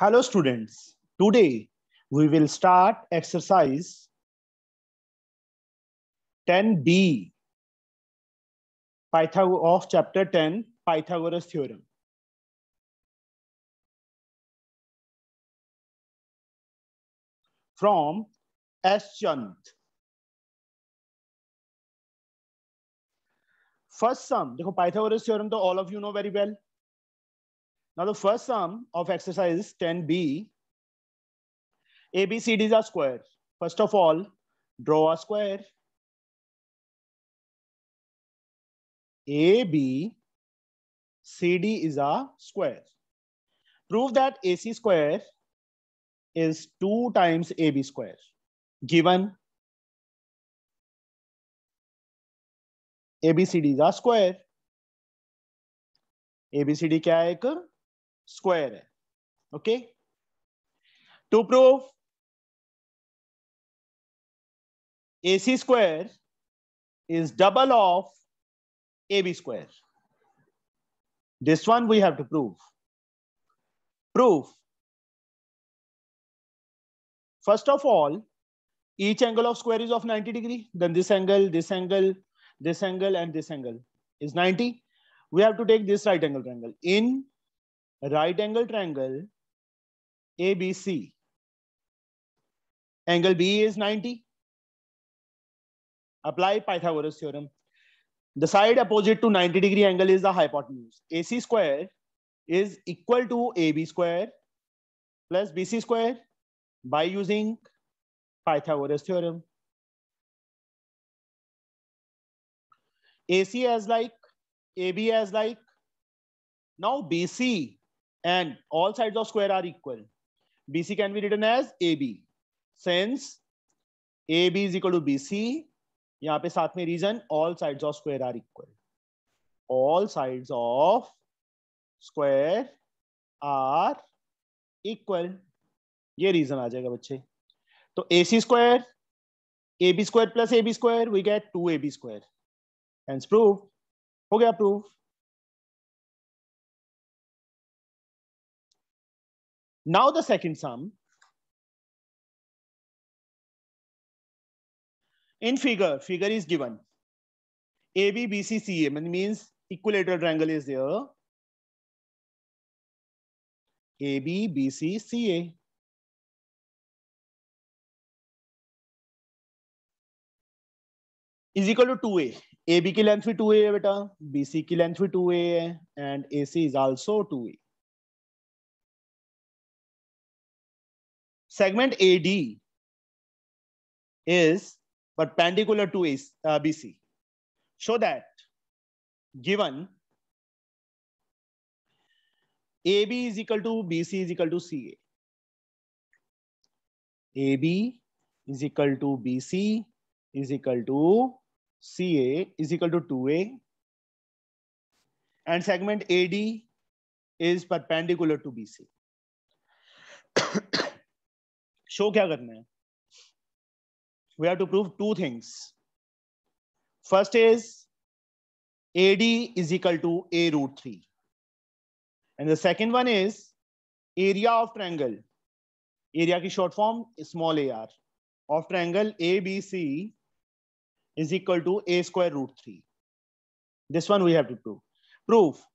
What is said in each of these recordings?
Hello students, today we will start exercise 10b of chapter 10 Pythagoras theorem. From S. First sum, Pythagoras theorem, though all of you know very well. Now the first sum of exercise 10b, ABCDs are square. First of all, draw a square. AB, CD is a square. Prove that AC square is 2 times AB square. Given ABCD is a square. ABCD क्या है एक Square है okay. To prove AC square is double of AB square. This one we have to prove. Proof. First of all, each angle of square is of 90 degree. Then this angle, this angle, this angle, and this angle is 90. We have to take this right angle triangle. In right angle triangle ABC. Angle B is 90. Apply Pythagoras theorem. The side opposite to 90 degree angle is the hypotenuse. AC square is equal to AB square plus BC square by using Pythagoras theorem. AC as like, AB as like. Now BC and all sides of square are equal. BC can be written as AB. Since AB is equal to BC, यहाँ पे साथ में reason all sides of square are equal all sides of square are equal ये reason आ जाएगा बच्चे तो A C square A B square plus A B square we get two A B square prove हो गया prove Now the second sum. In figure, figure is given. AB, BC, means equilateral triangle is there. AB, BC, CA. to 2 two A A B length is 2a, beta. B C की length भी two A है and A C is also segment AD is perpendicular to BC. Show that given AB is equal to BC is equal to CA. AB is equal to BC is equal to CA is equal to 2A and segment AD is perpendicular to BC. Show क्या करना है we have to prove two things first is A D is equal to A root three and the second one is area of triangle area की short form small A R of triangle A B C is equal to A square root three this one we have to prove proof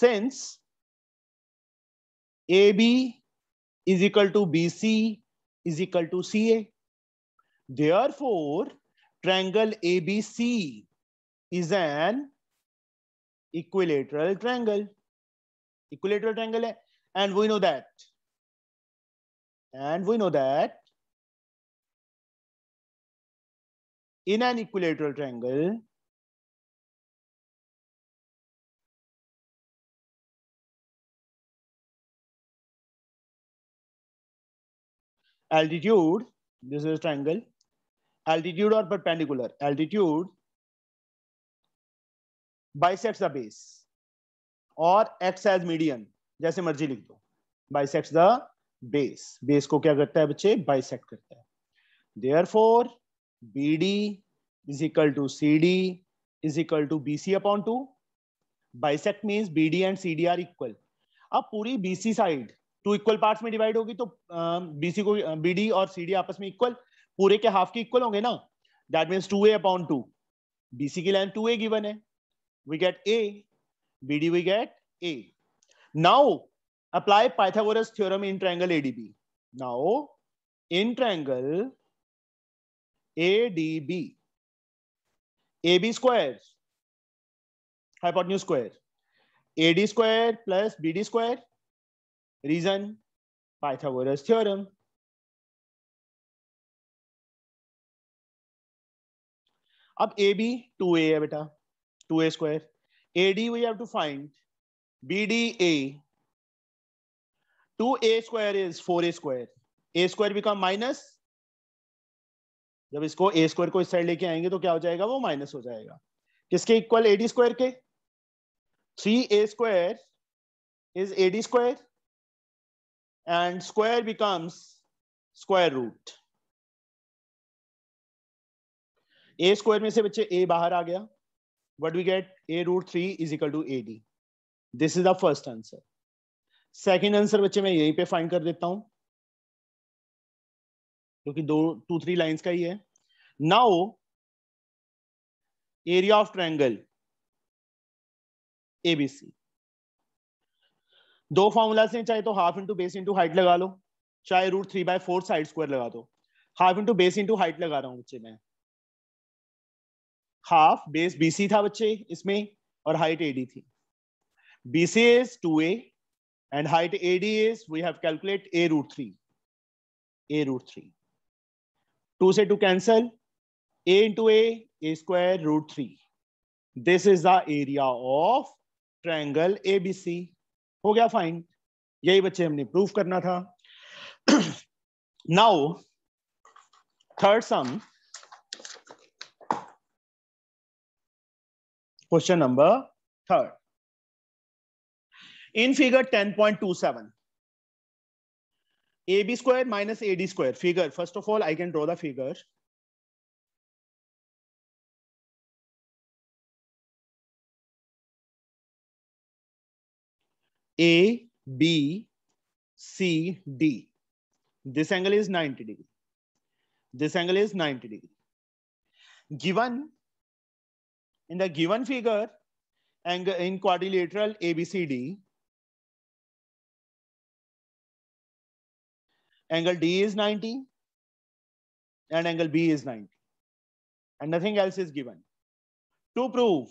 since A B is equal to BC is equal to CA. Therefore, triangle ABC is an equilateral triangle. Equilateral triangle, and we know that. And we know that in an equilateral triangle, altitude this is triangle altitude or perpendicular altitude bisects the base or x as median jaise marzi likh do bisects the base base ko kya karta hai bache bisect karta hai therefore bd is equal to cd is equal to bc upon 2 bisect means bd and cd are equal ab puri bc side two equal parts में divide होगी तो BC को BD और CD आपस में equal पूरे के half के इक्वल होंगे ना that mean two A upon two BC की लाइन टू ए गिवन है we get A B D we get A now apply Pythagoras theorem in triangle ADB now in triangle A D B A B square hypotenuse square A D square plus B D square reason, Pythagoras theorem. अब A B to A है बेटा two A square A D we have to find B D A two A square is four A square A square become minus जब इसको ए square को इस side लेके आएंगे तो क्या हो जाएगा वो माइनस हो जाएगा किसके इक्वल ए डी स्क्वायर के three A square is A D square and square becomes square root. A square में से बच्चे ए बाहर आ गया what we get A root three is equal to A D this is the first answer second answer बच्चे मैं यहीं पे फाइंड कर देता हूं क्योंकि दो टू थ्री लाइंस का ही है now area of triangle ABC दो फॉर्मूला से चाहे तो half into base into height लगा लो चाहे root three by four side square लगा दो half into base into height लगा रहा हूँ बच्चे मैं हाफ बेस बीसी था बच्चे इसमें और हाइट एडी थी C is two A and height D is we have calculate A root three A root three two से two cancel A into A A square root three this is the area of triangle ABC हो गया fine यही बच्चे हमने proof करना था now third sum question number third in figure ten point two seven A B square minus A D square figure first of all I can draw the figure A, B, C, D. This angle is 90 degree. This angle is 90 degree. Given in the given figure, angle in quadrilateral ABCD, angle D is 90 and angle B is 90 and nothing else is given. To prove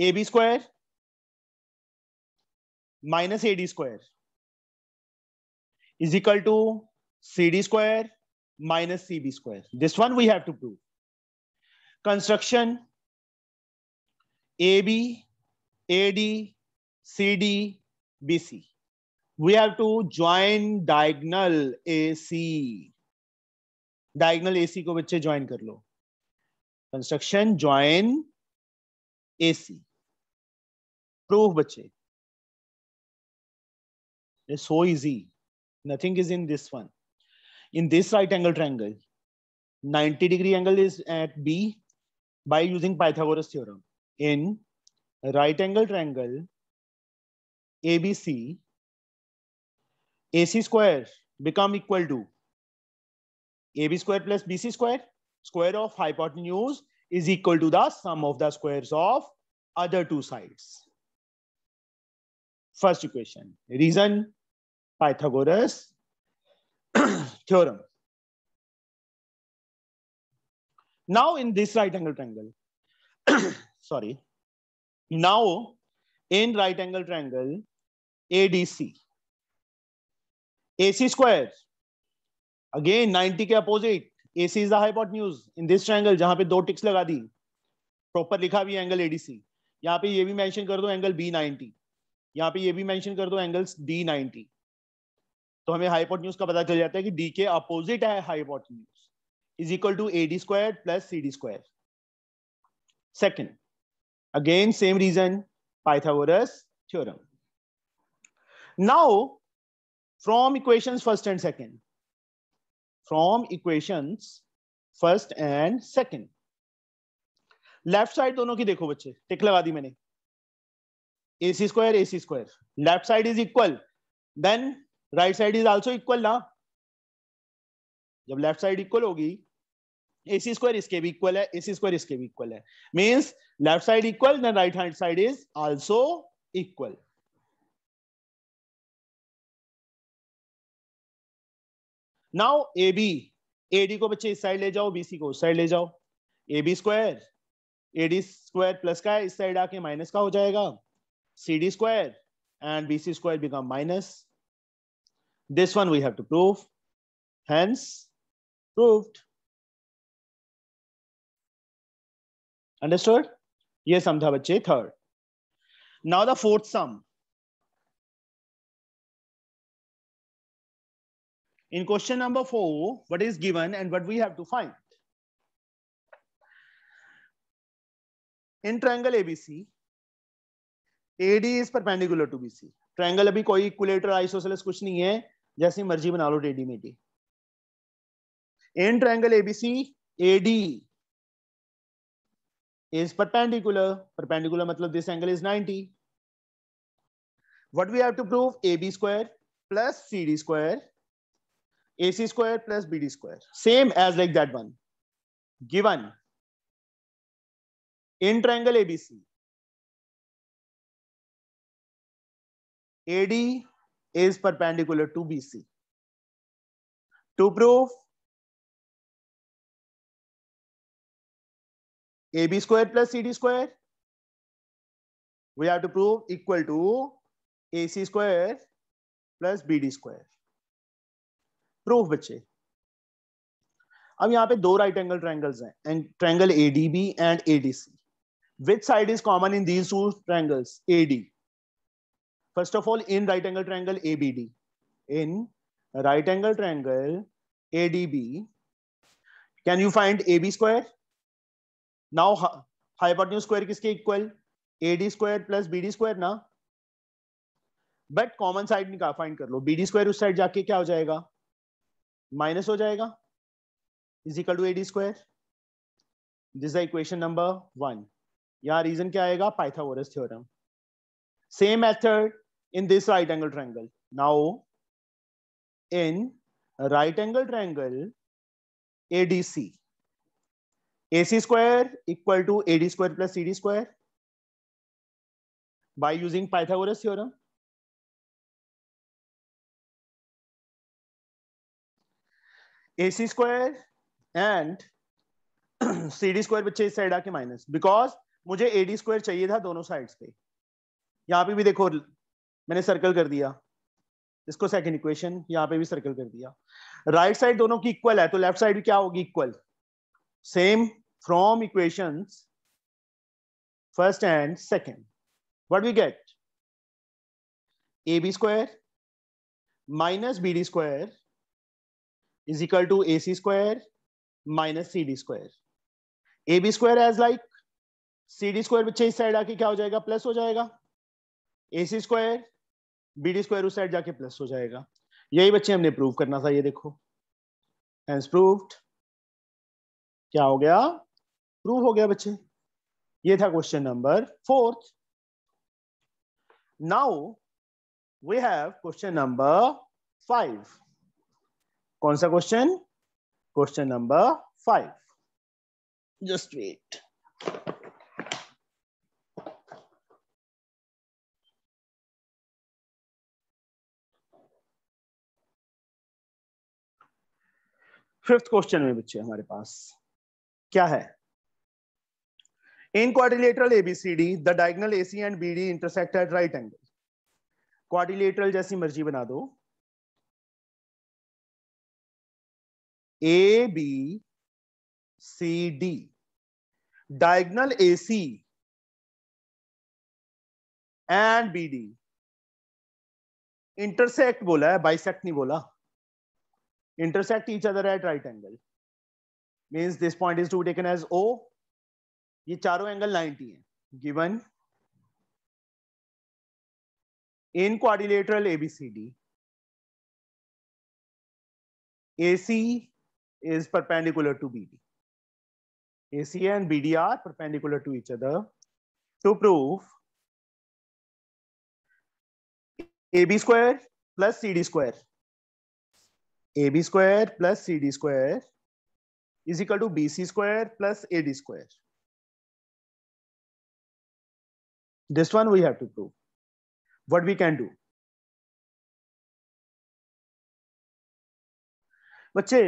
AB square minus AD square is equal to CD square minus CB square. This one we have to prove. Construction AB, AD, CD, BC. We have to join diagonal AC. Diagonal AC को बच्चे join कर लो construction join AC proof बच्चे It's so easy. Nothing is in this one. In this right angle triangle, 90 degree angle is at B by using Pythagoras theorem. In right angle triangle, ABC, AC square become equal to AB square plus BC square, square of hypotenuse is equal to the sum of the squares of other two sides. First equation. Reason Pythagoras theorem. Now in this right angle triangle, sorry, now in right angle triangle ADC, AC square, again 90 के opposite AC is the hypotenuse in this triangle जहां पे दो ticks लगा दी proper लिखा भी angle ADC यहाँ पे ये भी मेंशन कर दो एंगल B90 यहाँ पे ये भी मेंशन कर दो एंगल D90 तो हमें हाइपोटन्यूज का पता चल जाता है कि डी के अपोजिट है hypotenuse is equal to A D square plus C D square second again same reason Pythagoras theorem now from equations first and second from equations first and second left side दोनों की देखो बच्चे tick लगा दी मैंने A C square A C square left side is equal then right side is also equal ना जब left side equal होगी ए सी स्क्वायर इसके भी इक्वल है एसी स्क्वायर इसके भी इक्वल है means left side equal then right hand side is also equal now A B A D को बच्चे इस साइड ले जाओ बी सी को उस साइड ले जाओ A B square A D square plus का है इस साइड आके माइनस का हो जाएगा C D square and B C square become minus This one we have to prove. Hence, proved. Understood? Yes, समझा बच्चे third Now the fourth sum. in question number 4 what is given and what we have to find in triangle abc ad is perpendicular to bc triangle abhi koi equilateral isosceles kuch nahi hai जैसी मर्जी बना लो डेडी मेडी an triangle ABC AD is perpendicular perpendicular मतलब this angle is 90 what we have to prove A B square plus C D square A C square plus B D square same as like that one given in triangle ABC AD is perpendicular to BC. To prove AB square plus CD square, we have to prove equal to AC square plus BD square. Square proof बच्चे अब यहाँ पे दो right angle triangles हैं and triangle ADB and ADC which side is common in these two triangles AD First of all, in right angle triangle ABD, in right angle triangle ADB, can you find AB square? Now hypotenuse square kiske equal? AD square plus BD square na but common side निकाल find कर लो B D square उस side जाके क्या हो जाएगा minus हो जाएगा is equal to A D square this equation number one यहाँ रीजन क्या आएगा Pythagoras theorem Same method in this right angle triangle. Now, in right angle triangle ADC, AC square equal to AD square plus CD square by using Pythagoras theorem. AC square and CD square which is side a ke minus because मुझे AD square चाहिए था दोनों sides पे यहाँ पे भी देखो मैंने सर्कल कर दिया इसको सेकंड इक्वेशन यहाँ पे भी सर्कल कर दिया राइट right साइड दोनों की इक्वल है तो लेफ्ट साइड क्या होगी equal same from equation first and second what we get A B square minus B D square is equal to A C square minus C D square A B square as like C D square बच्चे इस side आके क्या हो जाएगा plus हो जाएगा A C square B D square उस side जाके प्लस हो जाएगा यही बच्चे हमने प्रूव करना था ये देखो हैंस प्रूव्ड क्या हो गया प्रूव हो गया बच्चे ये था question number fourth now we have question number five कौन सा question question number five just wait fifth question में बच्चे हमारे पास क्या है in quadrilateral ABCD the diagonal AC and B D intersect at right angle quadrilateral जैसी मर्जी बना दो A B C D diagonal AC and B D intersect बोला है बाइसेक्ट नहीं बोला intersect each other at right angle. Means this point is to be taken as O. ye charo angle 90 hai given in quadrilateral abcd AC is perpendicular to BD. AC and BD are perpendicular to each other. To prove AB square plus CD square A B square plus C D square is equal to B C square plus A D square this one we have to prove what we can do बच्चे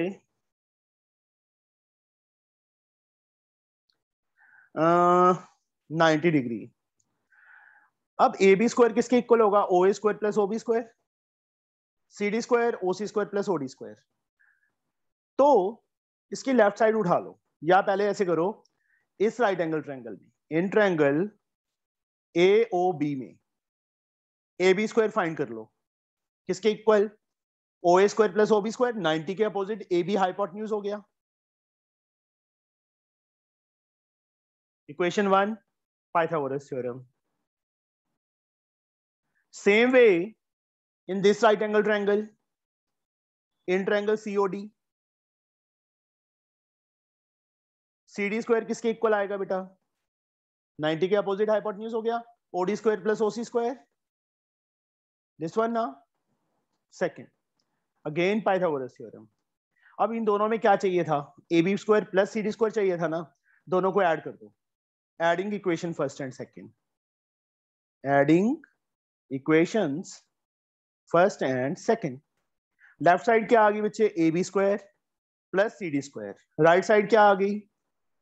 ninety degree अब A B square किसके equal होगा O A square plus O B square C D square O C square plus OD square तो इसकी left side उठा लो या पहले ऐसे करो इस राइट एंगल ट्रायंगल में in triangle A O B में ए बी स्क्वायर फाइंड कर लो किसके equal O A square plus O B square ninety के अपोजिट ए बी हाइपोटन्यूज हो गया equation one Pythagoras theorem same way in this right angle triangle in triangle COD CD square किसके equal आएगा बेटा 90 के अपोजिट हाइपोटेन्यूज हो गया OD square plus OC square this one ना सेकंड अगेन पाइथागोरस थ्योरम अब इन दोनों में क्या चाहिए था A B square plus C D square चाहिए था ना दोनों को ऐड कर दो adding equation first and second adding equations first and second. Left side kya aagi bache? AB square plus CD square. Right side kya aagi?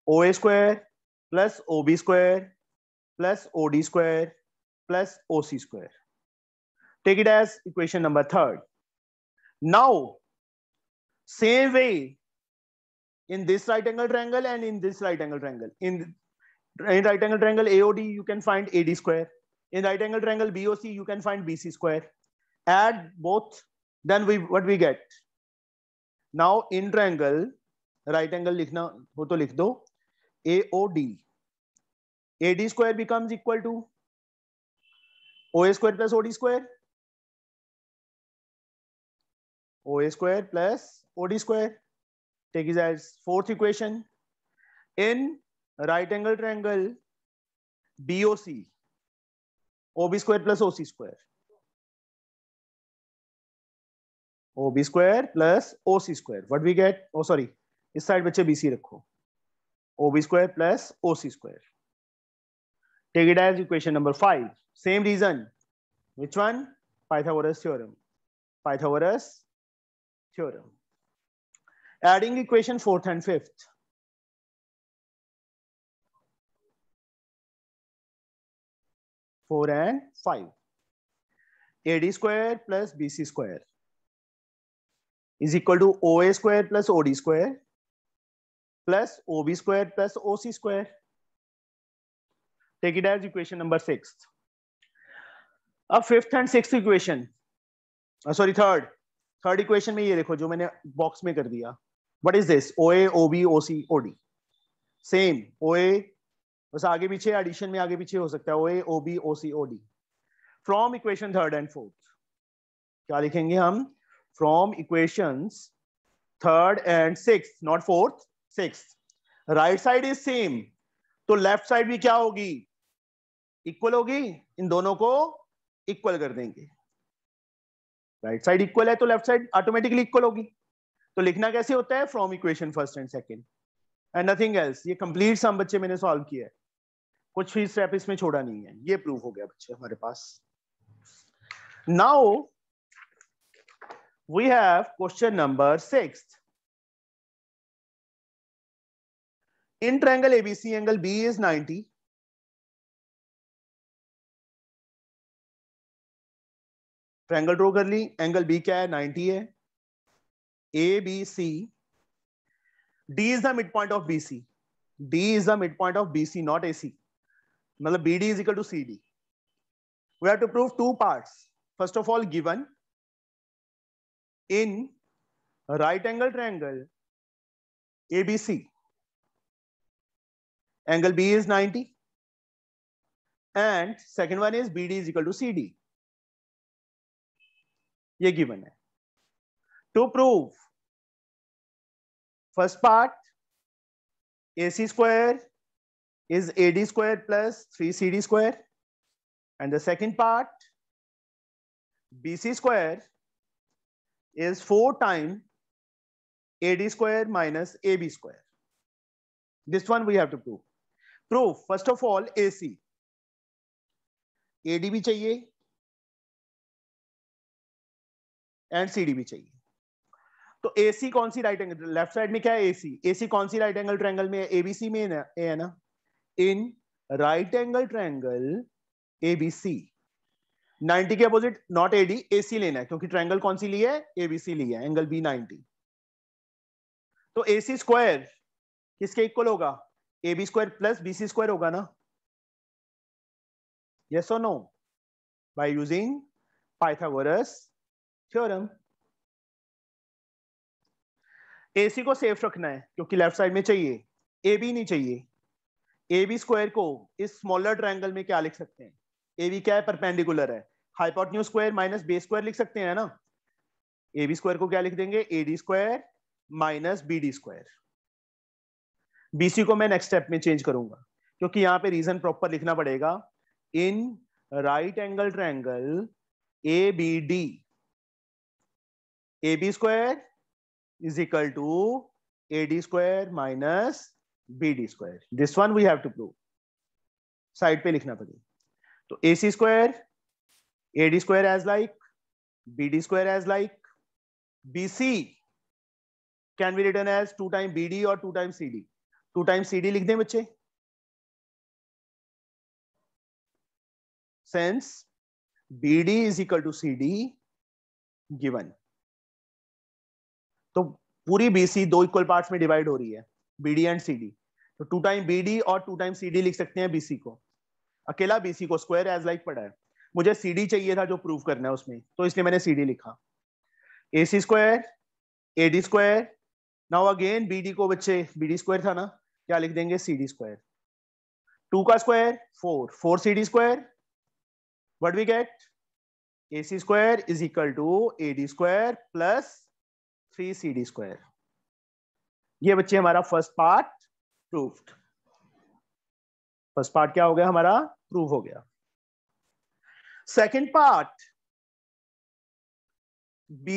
OA square plus OB square plus OD square plus OC square. Take it as equation number third. Now, same way in this right angle triangle and in this right angle triangle. in right angle triangle AOD, you can find AD square. In right angle triangle BOC, you can find BC square add both, then we what we get. Now in triangle, right angle लिखना हो तो लिख दो AOD. AD square becomes equal to OA square plus OD square. OA square plus OD square. Take it as fourth equation. In right angle triangle, BOC, OB square plus OC square. OB square plus OC square. What we get? Oh, sorry. इस side is BC रखो. OB square plus OC square. Take it as equation number five. Same reason. Which one? Pythagoras theorem. Pythagoras theorem. Adding equation fourth and fifth. Four and five. AD square plus BC square. is equal to OA A plus OD O plus OB plus plus OC square take it as equation number six. fifth and sixth equation. Uh, sorry, third. Third equation में ये देखो जो मैंने box में कर दिया what is this O OB, OC, OD. Same. OA same O A बस आगे पीछे एडिशन में आगे पीछे हो सकता है O A OC, OD. From equation third and from equation third and fourth क्या लिखेंगे हम from equations third and sixth not fourth sixth right side is same तो left side भी kya hogi equal hogi in dono को equal कर देंगे right side equal है तो लेफ्ट साइड ऑटोमेटिकली इक्वल होगी तो लिखना कैसे होता है from equation first and second and nothing else ये कंप्लीट सम बच्चे मैंने सॉल्व किया है कुछ भी स्टेप इसमें छोड़ा नहीं है ये प्रूफ हो गया बच्चे हमारे पास now we have question number 6 in triangle abc angle b is 90 triangle draw कर ली एंगल बी क्या है 90 है A B C D is the midpoint of B C D is the midpoint of B C not A C मतलब B D is equal to C D we have to prove two parts first of all given in right angle triangle ABC. Angle B is 90. And second one is BD is equal to CD. ये given To prove first part AC square is AD square plus 3CD square and the second part BC square is 4 times AD square minus AB square. This one we have to prove. Proof, first of all, AC. AD भी चाहिए and C D भी चाहिए तो A C कौन सी right angle left side में क्या है ए सी ए सी कौन सी राइट एंगल ट्रायंगल में एबीसी में ए है ना in right angle triangle ABC 90 के opposite not A D AC लेना है क्योंकि ट्रायंगल कौन सी ली है एबीसी ली है एंगल बी 90 तो एसी स्क्वायर किसके इक्वल होगा A B square plus B C square होगा ना यस और no by using Pythagoras theorem AC को सेफ रखना है क्योंकि लेफ्ट साइड में चाहिए ए बी नहीं चाहिए ए बी स्क्वायर को इस स्मॉलर ट्रायंगल में क्या लिख सकते हैं ए बी क्या है परपेंडिकुलर है hypotenuse square minus B square लिख सकते हैं ना ए बी स्क्वायर को क्या लिख देंगे A D square minus B D square BC को मैं नेक्स्ट स्टेप में चेंज करूंगा क्योंकि यहां पे रीजन प्रॉपर लिखना पड़ेगा in right angle triangle A B D A B square is equal to A D square minus B D square this one we have to prove side पे लिखना पड़ेगा तो A C square AD square as like, BD square as like, BC can be written as 2 times BD or 2 times CD. 2 times CD लिख दें बच्चे Since BD is equal to CD given. तो पूरी BC दो equal parts में divide हो रही है BD एंड CD. तो 2 टाइम BD और 2 टाइम CD लिख सकते हैं BC को. अकेला BC को स्क्वायर एज लाइक पड़ा है मुझे सी डी चाहिए था जो प्रूव करना है उसमें तो इसलिए मैंने सी डी लिखा A C square A D square now again B D को बच्चे बी डी स्क्वायर था ना क्या लिख देंगे सी डी स्क्वायर टू का square four four C D square what we get A C square is equal to A D square plus three C D square ये बच्चे हमारा first part proof first part क्या हो गया हमारा prove हो गया सेकेंड पार्ट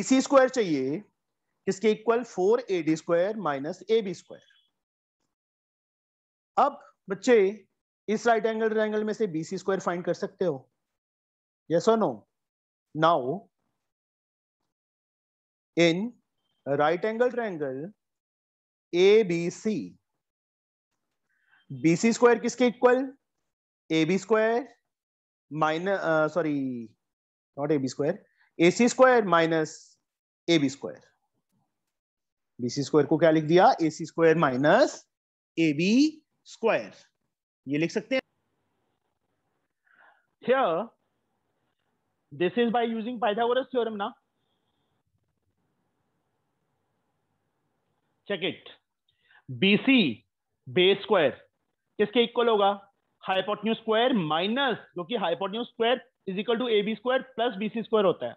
सी square चाहिए किसके equal four A D square minus A B square अब बच्चे इस राइट एंगल ट्रायंगल में से बीसी स्क्वायर फाइंड कर सकते हो यस और no now in right angle triangle A B C C square किसके equal A B square minus sorry not ab square ac square minus ab square bc square को क्या लिख दिया ac square minus ab square ये लिख सकते हैं here this is by using pythagoras theorem now check it bc base square किसके equal होगा हाइपोटन्यू स्क्वायर माइनस क्योंकि hypotenuse square is equal to A B square plus BC square होता है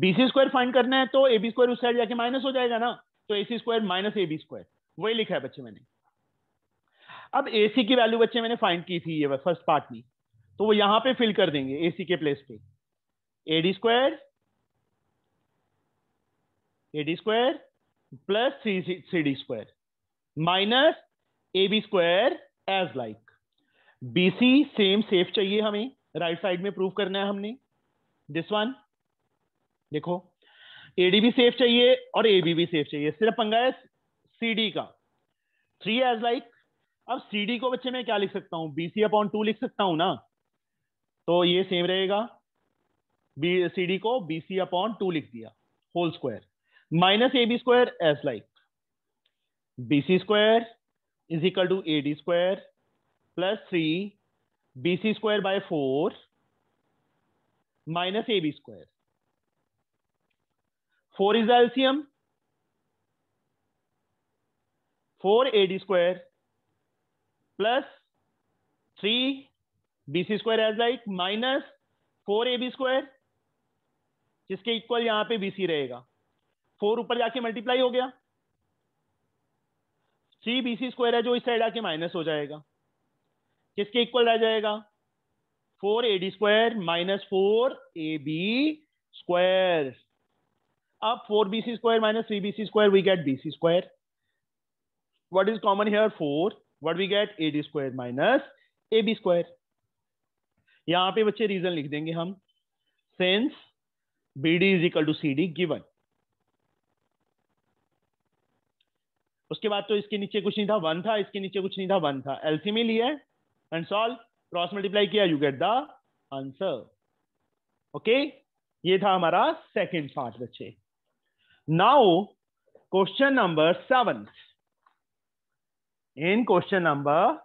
BC square find करना है तो A B square उस side जाके माइनस हो जाएगा ना तो AC square minus A B square वही लिखा है बच्चे मैंने अब एसी की वैल्यू बच्चे मैंने फाइंड की थी ये फर्स्ट पार्ट में तो वो यहां पे फिल कर देंगे एसी के प्लेस पे A D square AD square plus C C D square minus A B square as like BC same safe चाहिए हमें राइट right साइड में प्रूव करना है हमने दिस वन देखो एडी भी सेफ चाहिए और एबी भी सेफ चाहिए सिर्फ पंगा है सीडी का थ्री एज लाइक अब सीडी को बच्चे में क्या लिख सकता हूं बीसी अपॉन टू लिख सकता हूं ना तो ये सेम रहेगा बी सी डी को बी सी अपॉन टू लिख दिया whole square minus A B square as like B C square is equal to A D square plus three B C square by four minus A B square four is LCM four A D square plus three B C square as like minus four A B square जिसके इक्वल यहां पे B C रहेगा four ऊपर जाके multiply हो गया three B C square है जो इस साइड आके माइनस हो जाएगा किसके इक्वल रह जाएगा four A D square minus four A B square अब four B C square minus three B C square we get B C square what common here four what we get A D square minus A B square यहां पर बच्चे reason लिख देंगे हम since B D is equal to C D given उसके बाद तो इसके नीचे कुछ नहीं था वन था इसके नीचे कुछ नहीं था वन था एलसीएम में लिया है एंड सॉल्व क्रॉस मल्टीप्लाई किया you get the answer okay ये था हमारा सेकेंड पार्ट बच्चे now question number seven in question number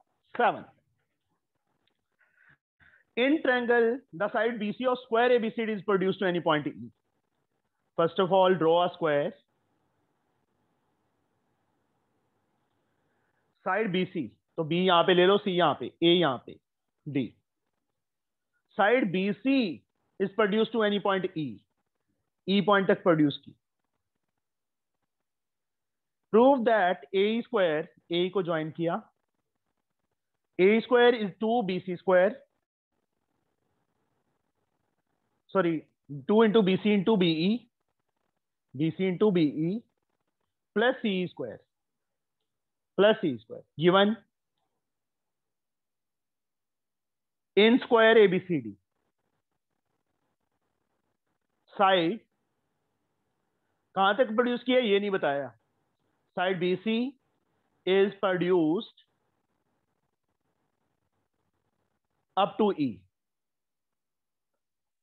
seven in triangle the side BC of square ABCD is produce to any point E first of all draw a square side C तो B यहां पे ले लो सी यहां पे A यहां पे D side B C is produce to any point E E point तक produce की prove that A square A को ज्वाइन किया A square is two B C square sorry two into B C into B E B C into B E plus C square plus C square given in square ABCD side कहां तक produce किया ये नहीं बताया side B C is produced up to E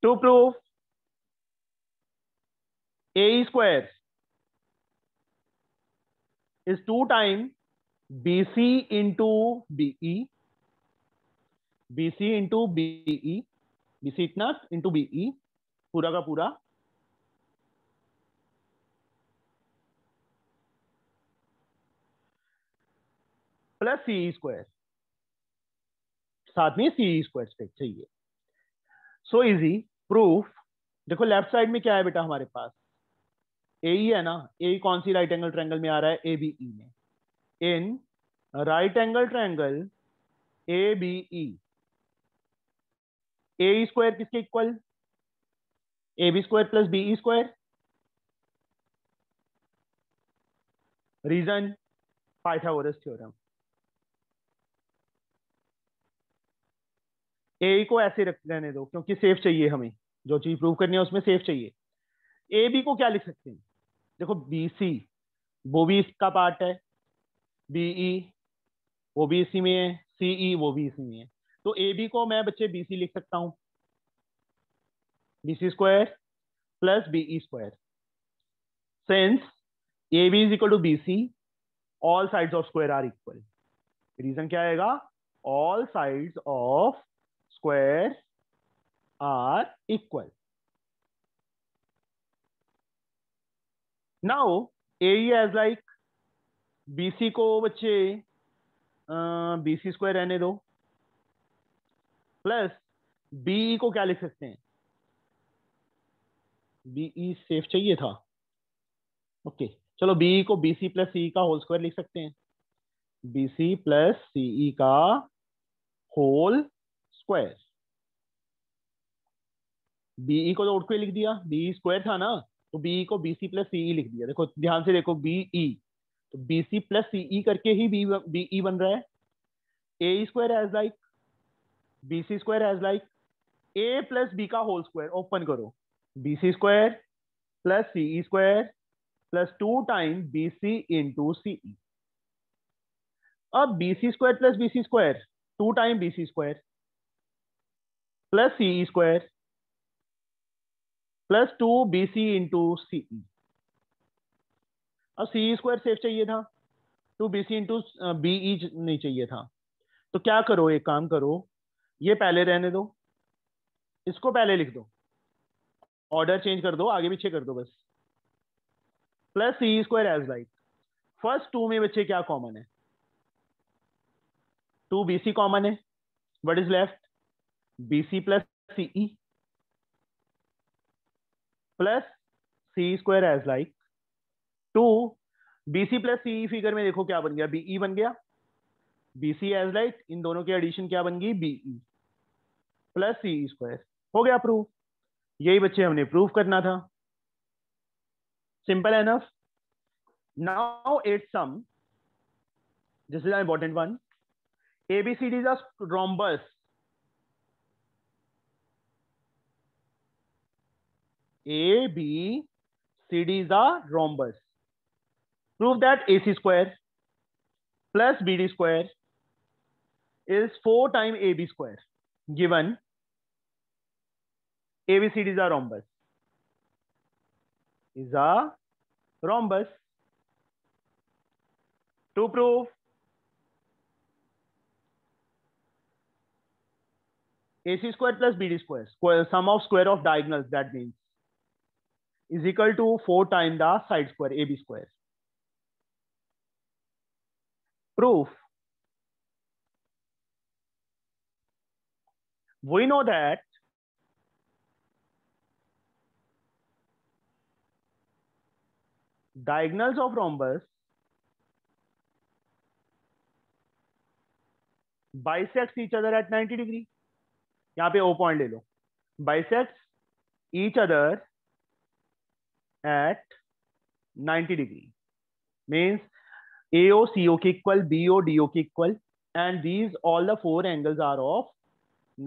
to proof A square is two time B C into B E B C into BE B C इतना into be पूरा का पूरा प्लस सीई स्क्वायर साथ में सी square e चाहिए so easy proof देखो left side में क्या है बेटा हमारे पास ए ही e है ना ए e कौन सी राइट एंगल ट्रैंगल में आ रहा है ए बी ई में in right angle triangle A B E A square किसके equal A B square plus B square reason Pythagoras theorem A को ऐसे रख रहने दो क्योंकि सेफ चाहिए हमें जो चीज प्रूव करनी है उसमें सेफ चाहिए ए बी को क्या लिख सकते हैं देखो बी सी वो भी इसका पार्ट है बी ई e, वो भी इसी में है सी ई e, वो भी इसी में है तो ए बी को मैं बच्चे बी सी लिख सकता हूं B C square plus B E square since A B is equal to B C all sides of square are equal reason क्या आएगा all sides of square are equal now A as like B C को बच्चे B C square रहने दो plus be को क्या लिख सकते हैं बीई सेफ चाहिए था ओके चलो बीई को बी सी प्लस सीई का होल स्क्वायर लिख सकते हैं बी सी प्लस सीई का होल स्क्वायर बीई को तो उठ के लिख दिया बीई स्क्वायर था ना तो बीई को बीसी प्लस सीई लिख दिया देखो ध्यान से देखो बीई तो बीसी प्लस सीई करके ही बीई बन रहा है A square as like BC square as like A plus B का होल स्क्वायर ओपन करो BC square plus CE square plus two time B C into CE अब BC square plus BC square two time BC square plus CE square plus two B C into CE अब CE square safe चाहिए था two B C into BE नहीं चाहिए था तो क्या करो एक काम करो ये पहले रहने दो इसको पहले लिख दो ऑर्डर चेंज कर दो आगे पीछे कर दो बस plus C square as like first two में बच्चे क्या कॉमन है टू बी सी कॉमन है what is left B C plus CE plus C square as like two BC plus CE figure में देखो क्या बन गया बीई e बन गया बीसी एज लाइक इन दोनों की एडिशन क्या बन गई बीई प्लस सी स्क्वायर हो गया प्रूव यही बच्चे हमने प्रूव करना था simple enough now it some this is an important one ABCD is a rhombus. A B C D is a rhombus. Prove that AC square plus BD square is 4 times AB square given ABCD is a rhombus. Is a rhombus. To prove AC square plus BD square, square sum of square of diagonals, that means, is equal to 4 times the side square, AB square. Proof. We know that diagonals of rhombus bisects each other at 90 degree यहां पे O point ले लो bisects each other at 90 degree means AO CO के equal BO DO के equal and these all the four angles are of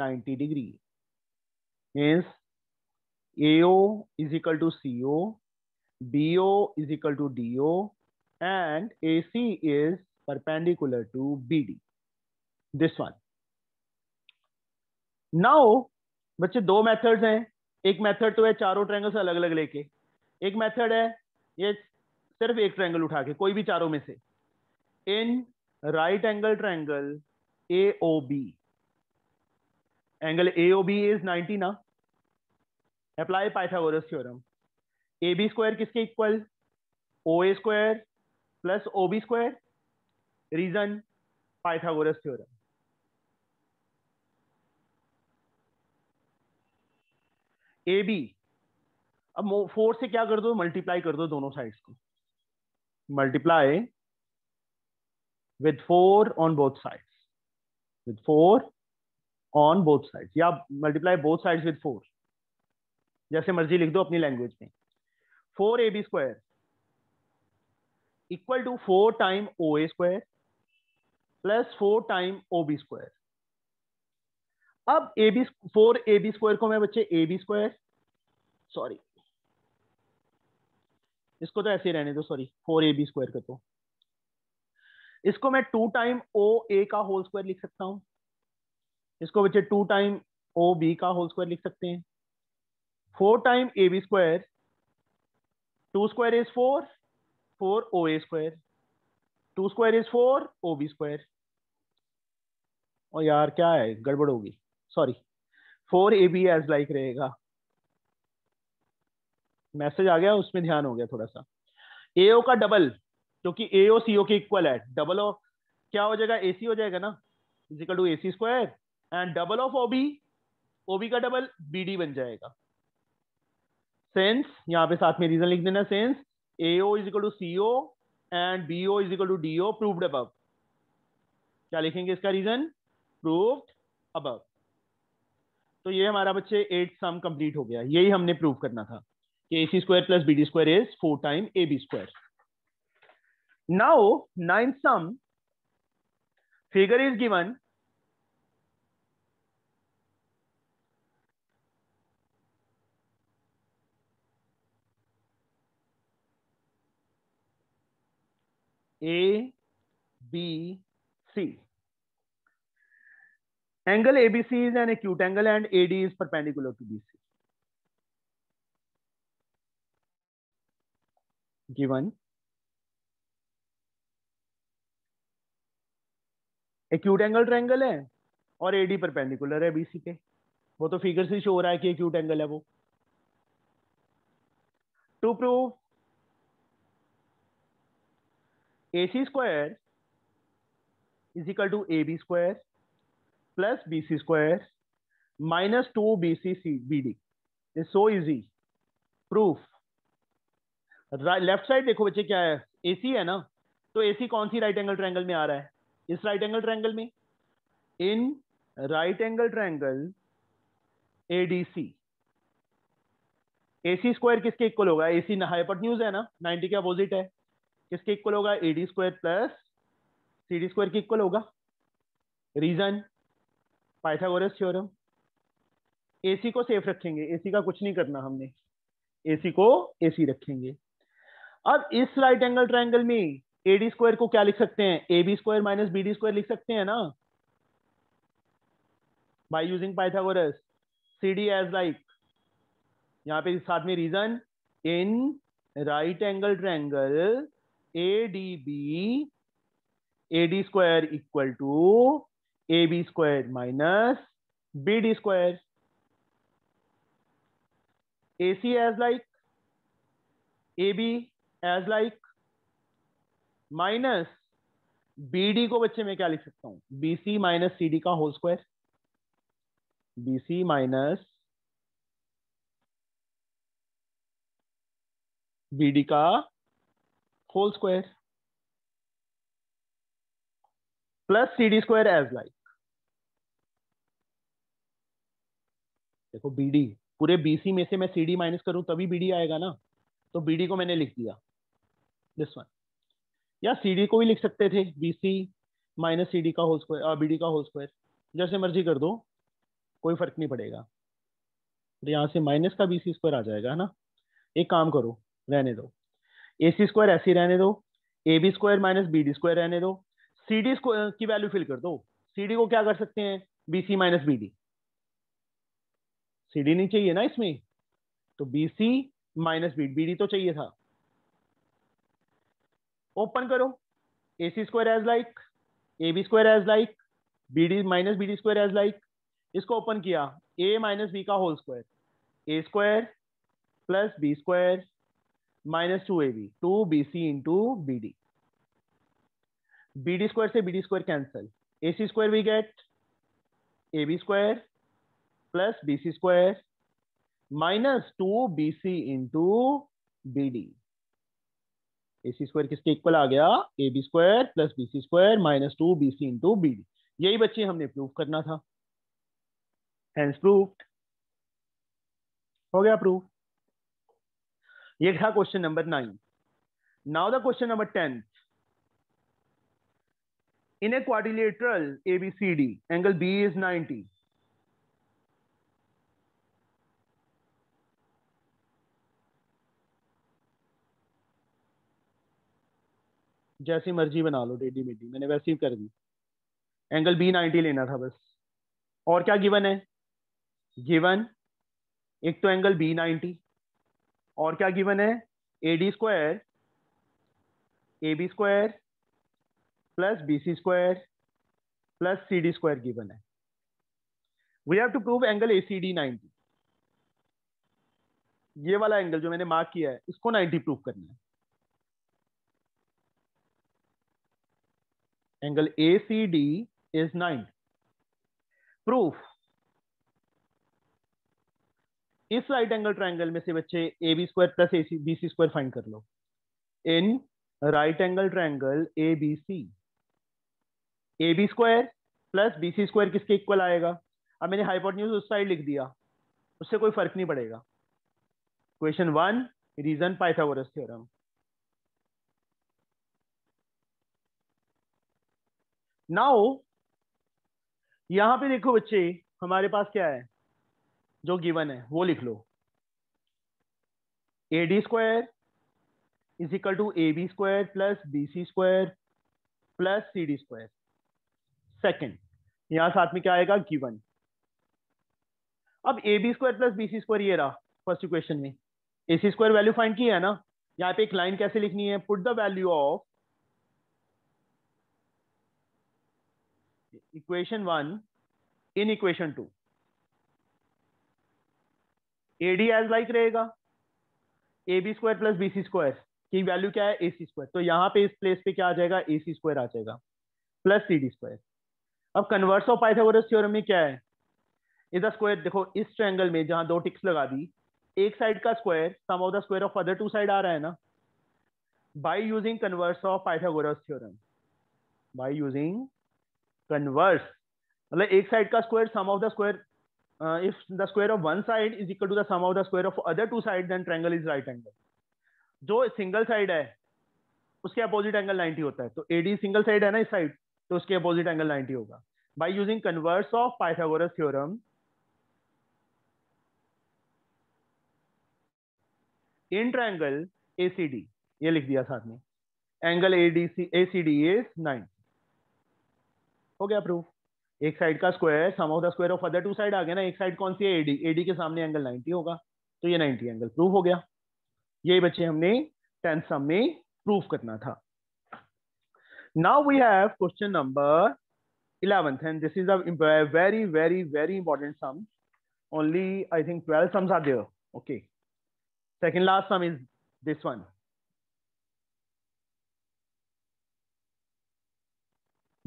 90 degree means AO is equal to CO BO is equal to DO and AC is perpendicular to BD. This one. Now, बच्चे दो methods हैं एक method तो है चारों triangle से अलग अलग लेके एक मेथड है ये सिर्फ एक ट्रैंगल उठा के कोई भी चारों में से in right angle triangle A O B angle A O B is 90 ना apply Pythagoras theorem A B square किसके equal O A square plus O B square reason Pythagoras theorem A B अब four से क्या कर दो multiply कर दो दोनों साइड्स को multiply with four on both sides with four on both sides या multiply both sides with four जैसे मर्जी लिख दो अपनी लैंग्वेज में four A B square equal to four time O A square plus four time O B square अब A B four A B square को मैं बच्चे ए बी स्क्वायर सॉरी इसको तो ऐसे ही रहने दो sorry four A B square का तो इसको मैं टू टाइम ओ ए का होल स्क्वायर लिख सकता हूं इसको बच्चे टू टाइम ओ बी का होल स्क्वायर लिख सकते हैं four time A B square two square is four four O A square two square is four O B square और यार क्या है गड़बड़ होगी sorry four A B as like रहेगा मैसेज आ गया उसमें ध्यान हो गया थोड़ा सा ए ओ का डबल क्योंकि ए ओ सी ओ के इक्वल है डबल ऑफ क्या हो जाएगा ए सी हो जाएगा ना is equal to A C square and double of O B O B का डबल बी डी बन जाएगा सेंस यहाँ पे साथ में रीजन लिख देना since AO is equal to C O and B O is equal to D O proved अब क्या लिखेंगे इसका रीजन प्रूव्ड अब तो ये हमारा बच्चे एट सम कंप्लीट हो गया यही हमने प्रूव करना था कि A C square plus B D square is four time A B square now nine sum figure is given A B C angle abc is an acute angle and ad is perpendicular to bc given acute angle triangle है और AD perpendicular है BC के वो तो figure से show हो रहा है कि एक्यूट एंगल है वो to prove A C AC square is equal B AB square plus minus two B C C B D so so easy proof left side देखो बच्चे क्या है ए सी है ना तो ए सी कौन सी राइट एंगल ट्रायंगल में आ रहा है इस राइट एंगल ट्रायंगल में in right angle triangle A C square किसके इक्वल होगा एसी हाइपोटेन्यूज है ना नाइनटी के अपोजिट है किसके इक्वल होगा A D square plus C D square के इक्वल होगा रीजन पाइथागोरस थ्योरम एसी को सेफ रखेंगे एसी का कुछ नहीं करना हमने एसी को एसी रखेंगे अब इस राइट एंगल ट्राइंगल में ए डी स्क्वायर को क्या लिख सकते हैं A B square minus B D square लिख सकते हैं ना by using Pythagoras C D as like यहां पे साथ में reason in right angle triangle A D B A D square equal to A B square minus B D square A C as like A B as like minus B D को बच्चे में क्या लिख सकता हूं B C minus C D का whole square B C minus B D का whole square plus cd square as like देखो bd पूरे bc में से मैं cd माइनस करूं तभी bd आएगा ना तो bd को मैंने लिख दिया दिस वन या cd को भी लिख सकते थे bc माइनस सी का होल स्क्वायर बी डी का होल स्क्वायर जैसे मर्जी कर दो कोई फर्क नहीं पड़ेगा तो यहाँ से माइनस का बी स्क्वायर आ जाएगा है ना एक काम करो रहने दो ए सी स्क्वायर ऐसे रहने दो A B square minus B D square रहने दो सी डी की वैल्यू फिल कर दो सी डी को क्या कर सकते हैं B C minus B D C D नहीं चाहिए ना इसमें तो B C minus B B D तो चाहिए था ओपन करो A C square as like A B square as like B D minus B D square as like इसको ओपन किया ए माइनस बी का whole square A square plus B square minus two A B two B C into B D B D square से B D square cancel A C square we get A B square plus B C square minus two B C into B D A C square किसके equal आ गया A B square plus B C square minus two B C into B D यही बच्चे हमने proof करना था hence proof हो गया प्रूफ ये था question number nine now the question number tenth A B C D angle B is ninety जैसी मर्जी बना लो डेडी मेडी मैंने वैसे ही कर दी एंगल बी नाइनटी लेना था बस और क्या गिवन है गिवन एक तो एंगल बी नाइनटी और क्या गिवन है A D square A B square plus B C square plus C D square given है we have to prove angle A C D ninety ये वाला एंगल जो मैंने मार्क किया है इसको नाइनटी प्रूव करना है angle A C D is nine proof इस राइट एंगल ट्राइंगल में से बच्चे A B square plus A C B C square find कर लो in right angle triangle A B C A B square plus B C square किसके equal आएगा अब मैंने हाइपोटन्यूज उस साइड लिख दिया उससे कोई फर्क नहीं पड़ेगा question one reason Pythagoras theorem now यहां पे देखो बच्चे हमारे पास क्या है जो गिवन है वो लिख लो A D square is equal to A B square plus B C square plus C D square second यहां साथ में क्या आएगा गिवन अब A B square plus B C square ये रहा फर्स्ट इक्वेशन में A C square value find की है ना यहाँ पे एक लाइन कैसे लिखनी है put the value of equation one in equation two AD as like रहेगा A B square plus B C square की वैल्यू क्या है ए सी स्क्वायर तो यहाँ पे इस प्लेस पे क्या आ जाएगा ए सी स्क्वायर आ जाएगा प्लस सी डी स्क्वायर अब कन्वर्स ऑफ पाइथागोरस थ्योरम में क्या है इधर स्क्वायर देखो इस ट्रायंगल में जहां दो टिक्स लगा दी एक साइड का square sum of the square of other two side आ रहा है ना by using converse of Pythagoras theorem by using converse मतलब एक साइड का square sum of the square uh, if the square of one side is equal to the sum of the square of other two sides then triangle is right angle जो single side है उसके opposite angle 90 होता है तो AD single side है ना इस side तो उसके अपोजिट एंगल 90 होगा by using converse of Pythagoras theorem in triangle ACD ये लिख दिया साथ में एंगल एडीसी एसीडी इज 90 हो गया प्रूफ एक साइड का स्क्वायर है sum of the square of other two side आ गया ना एक साइड कौन सी है एडी एडी के सामने एंगल 90 होगा तो ये 90 एंगल प्रूफ हो गया ये बच्चे हमने टेंथ सम में प्रूफ करना था now we have question number eleventh and this is a very very very important sum only I think twelfth sums are there okay second last sum is this one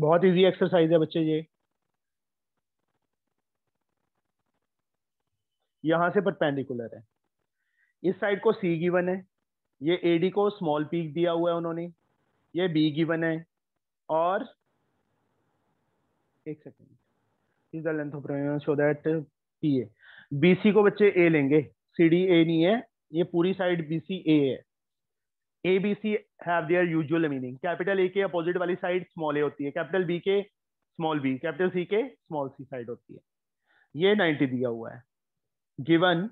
बहुत easy exercise है बच्चे ये यहां से perpendicular है इस side को सी given है ये ए डी को स्मॉल पीक दिया हुआ है उन्होंने ये बी गिवन है और एक second is the length of show that P A B C को बच्चे ए लेंगे सी डी ए नहीं है ये पूरी साइड बी सी ए है A B C have their usual meaning capital A के अपोजिट वाली साइड स्मॉल ए होती है कैपिटल बी के स्मॉल बी कैपिटल सी के स्मॉल सी साइड होती है ये 90 दिया हुआ है given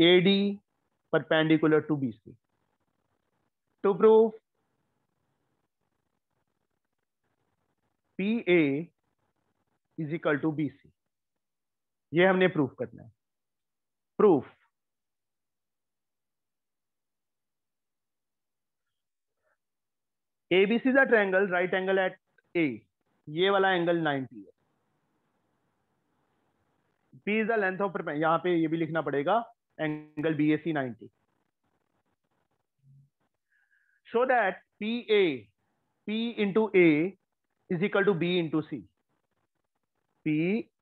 AD perpendicular to BC. To prove PA is equal to BC. ये हमने प्रूफ करना है proof ABC is a triangle right angle at A. ये वाला एंगल 90 है P is the length of यहाँ पे ये भी लिखना पड़ेगा angle B A C ninety show that P A P into A is equal to B into C P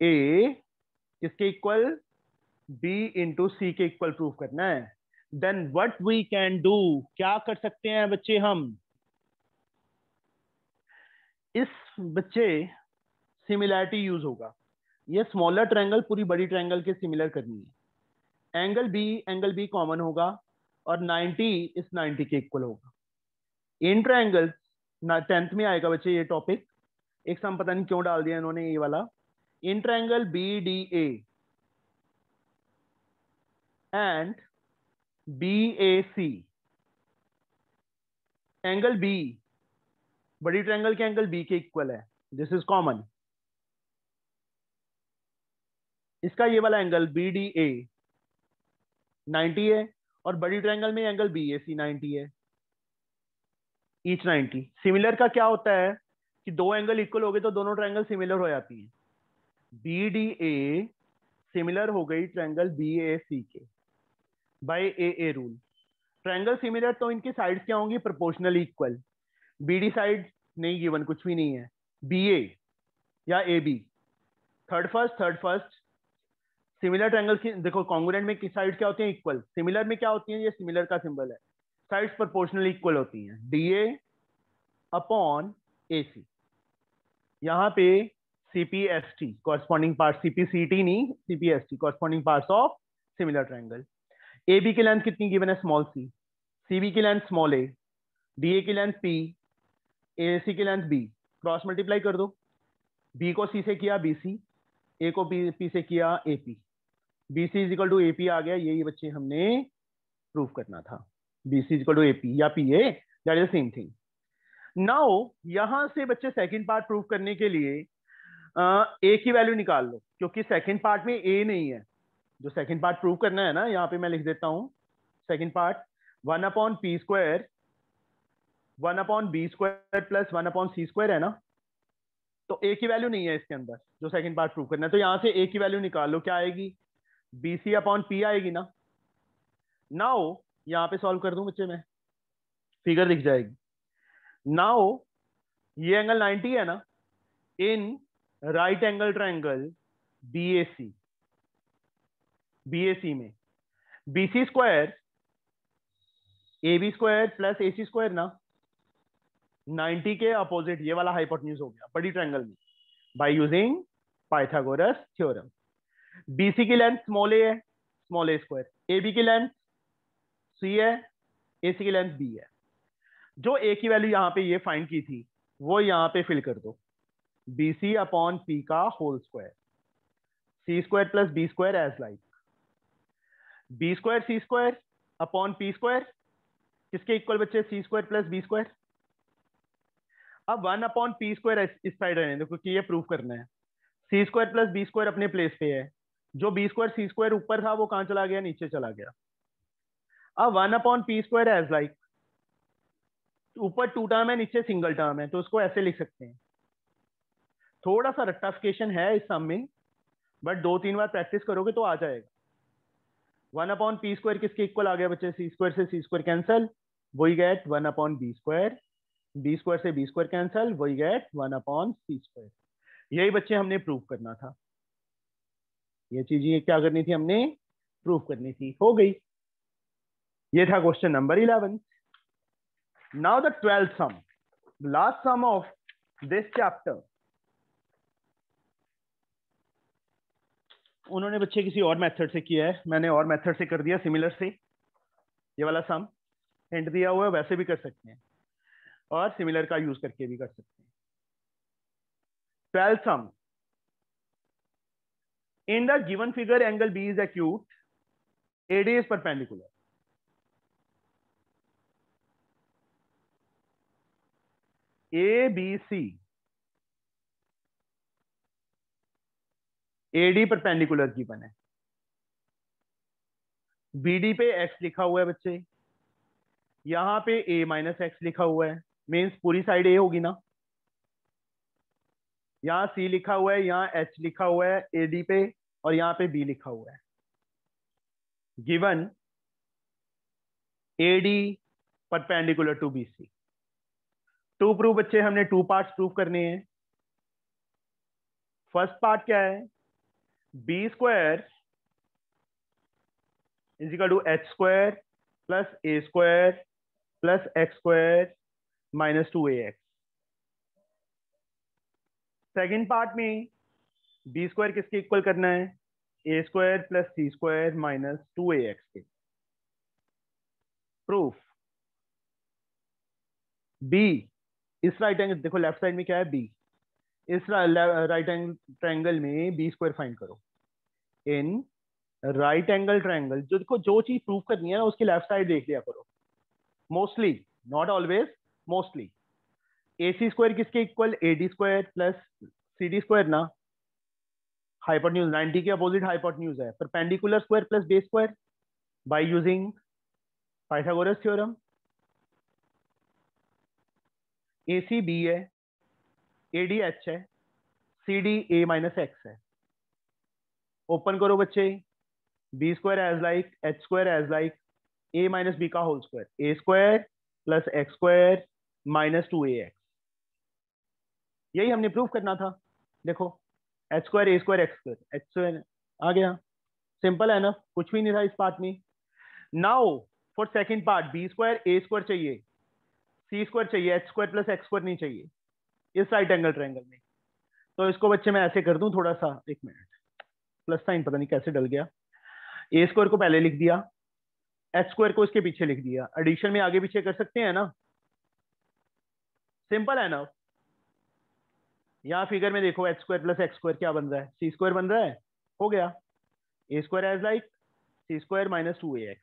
A किसके इक्वल बी इंटू सी के इक्वल प्रूव करना है then what we can do क्या कर सकते हैं बच्चे हम इस बच्चे सिमिलैरिटी यूज होगा ये स्मॉलर ट्रायंगल पूरी बड़ी ट्रायंगल के सिमिलर करनी है angle B angle B common होगा और 90 इस 90 के इक्वल होगा इन ट्रायंगल टेंथ में आएगा बच्चे ये टॉपिक एक साम पता नहीं क्यों डाल दिया इन्होंने ये वाला in triangle B D A and B A C angle B बड़ी ट्रायंगल के एंगल बी के इक्वल है दिस इज कॉमन इसका ये वाला angle B D A ninety है और बड़ी ट्रायंगल में angle B A C ninety है ईच नाइन्टी सिमिलर का क्या होता है कि दो एंगल इक्वल हो गए तो दोनों ट्रायंगल सिमिलर हो जाती हैं बी डी ए सिमिलर हो गई ट्रायंगल बी ए सी के by A A rule triangle similar तो इनकी साइड्स क्या होंगी proportionally equal B D side नहीं गिवन कुछ भी नहीं है बी ए या A B third first third first similar triangle देखो कॉन्ग्रेंट में साइड क्या होती है इक्वल सिमिलर में क्या होती है ये सिमिलर का सिंबल है साइड्स प्रोपोर्शनली इक्वल होती हैं D A upon A C यहाँ पे सीपीएसटी कॉरस्पॉन्डिंग पार्ट सीपीसीटी नहीं CPST corresponding part of similar triangle A B की लेंथ कितनी गिवन है स्मॉल सी सी बी की length small A D A की लेंथ पी ए सी की length B cross multiply कर दो बी को सी से किया बी सी ए को बी पी से किया A P B C is equal to A P आ गया यही बच्चे हमने प्रूव करना था B C is equal to A P या P A that is same thing now यहां से बच्चे सेकंड पार्ट प्रूव करने के लिए ए की वैल्यू निकाल लो क्योंकि सेकंड पार्ट में ए नहीं है जो सेकंड पार्ट प्रूव करना है ना यहाँ पे मैं लिख देता हूँ second part one upon P square one upon B square plus one upon C square है ना तो ए की वैल्यू नहीं है इसके अंदर जो सेकंड पार्ट प्रूव करना है तो यहाँ से ए की वैल्यू निकाल लो क्या आएगी बी सी अपॉन पी आएगी ना नाओ यहां पे सॉल्व कर दूं बच्चे मैं फिगर दिख जाएगी नाओ ये एंगल 90 है ना in right angle triangle B A C B A C में B C square A B square plus A C square ना 90 के अपोजिट ये वाला हाइपोटन्यूज हो गया बड़ी ट्रायंगल में by using Pythagoras theorem BC की लेंथ स्मॉल ए है स्मॉल ए स्क्वायर AB की लेंथ C है AC की लेंथ B है जो A की वैल्यू यहां पे ये फाइंड की थी वो यहां पे फिल कर दो BC अपॉन पी का whole square C square plus B square as like B square C square upon P square किसके इक्वल बच्चे C square plus B square अब वन अपॉन पी स्क्वायर इस साइड रहने दो क्योंकि ये प्रूफ करना है C square plus B square अपने प्लेस पे है जो बी स्क्वायर सी स्क्वायर ऊपर था वो कहाँ चला गया नीचे चला गया अब one upon P square as like ऊपर टू टर्म है नीचे सिंगल टर्म है तो उसको ऐसे लिख सकते हैं थोड़ा सा रट्टाफिकेशन है इस सम में बट दो तीन बार प्रैक्टिस करोगे तो आ जाएगा वन अपॉन पी स्क्वायर किसके इक्वल आ गया बच्चे सी स्क्वायर से सी स्क्वायर कैंसल वही get one upon B square B square से बी स्क्वायर कैंसल वही get one upon C square यही बच्चे हमने प्रूव करना था ये चीजें क्या करनी थी हमने प्रूव करनी थी हो गई ये था question number eleven now the twelfth sum last sum of this chapter उन्होंने बच्चे किसी और मेथड से किया है मैंने और मेथड से कर दिया सिमिलर से ये वाला सम हिंट दिया हुआ है वैसे भी कर सकते हैं और सिमिलर का यूज करके भी कर सकते हैं twelfth sum In the given figure, angle B is acute, AD is perpendicular. ABC, AD perpendicular given है BD पे x लिखा हुआ है बच्चे यहाँ पे a माइनस एक्स लिखा हुआ है मीन्स पूरी साइड a होगी ना यहाँ सी लिखा हुआ है यहाँ एच लिखा हुआ है ए डी पे और यहाँ पे बी लिखा हुआ है given A D perpendicular to B C to proof बच्चे हमने टू पार्ट प्रूफ करने हैं फर्स्ट पार्ट क्या है B square is equal to H square plus A square plus X square minus two A X second part में B square किसके equal करना है A square plus C square minus two A X के proof B is right angle देखो left side में क्या है B is right angle triangle में बी स्क्वायर फाइंड करो इन राइट एंगल ट्रायंगल जो देखो जो चीज प्रूफ करनी है ना उसकी लेफ्ट साइड देख लिया करो mostly not always mostly A C square किसके equal A D square plus C D square ना न्यूज नाइनटी के अपोजिट न्यूज है perpendicular square plus base square by using Pythagoras theorem A C B है ए डी एच है C D A minus X है open करो बच्चे B square as like H square as like A minus B का whole square A square plus X square minus two A X यही हमने prove करना था देखो H square A square X square H square आ गया simple है ना कुछ भी नहीं था इस पार्ट में now for second part B square A square चाहिए सी स्क्वायर चाहिए H square plus X square नहीं चाहिए इस राइट एंगल ट्रायंगल में तो इसको बच्चे मैं ऐसे कर दूं थोड़ा सा एक मिनट प्लस साइन पता नहीं कैसे डल गया ए स्क्वायर को पहले लिख दिया एच स्क्वायर को इसके पीछे लिख दिया एडिशन में आगे पीछे कर सकते हैं ना सिंपल है ना यहाँ फिगर में देखो H square plus X square क्या बन रहा है सी स्क्वायर बन रहा है हो गया A square as like C square minus two A X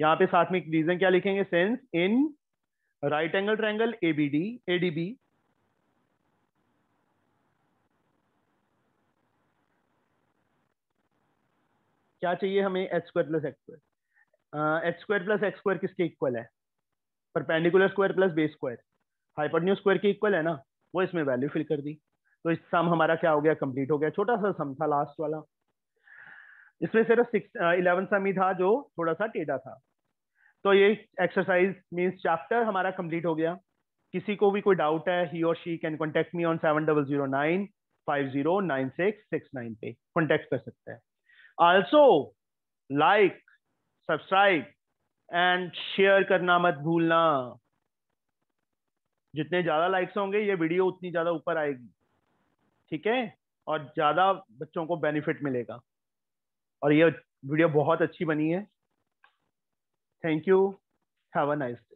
यहाँ पे साथ में रीजन क्या लिखेंगे since in right angle triangle D B क्या चाहिए हमें H square plus X square H square plus X square किसके इक्वल है perpendicular square plus base square hypotenuse square के इक्वल है ना वो इसमें वैल्यू फिल कर दी तो इस सम हमारा क्या हो गया कंप्लीट हो गया छोटा सा सम था लास्ट वाला इसमें सिर्फ सिक्स इलेवन सम ही था जो थोड़ा सा टेढ़ा था तो ये एक्सरसाइज मीन्स चैप्टर हमारा कंप्लीट हो गया किसी को भी कोई डाउट है ही और she can contact me on seven double zero nine five zero nine six six nine पे कॉन्टेक्ट कर सकते हैं also like subscribe and share करना मत भूलना जितने ज़्यादा लाइक्स होंगे ये वीडियो उतनी ज़्यादा ऊपर आएगी ठीक है और ज़्यादा बच्चों को बेनिफिट मिलेगा और ये वीडियो बहुत अच्छी बनी है thank you have a nice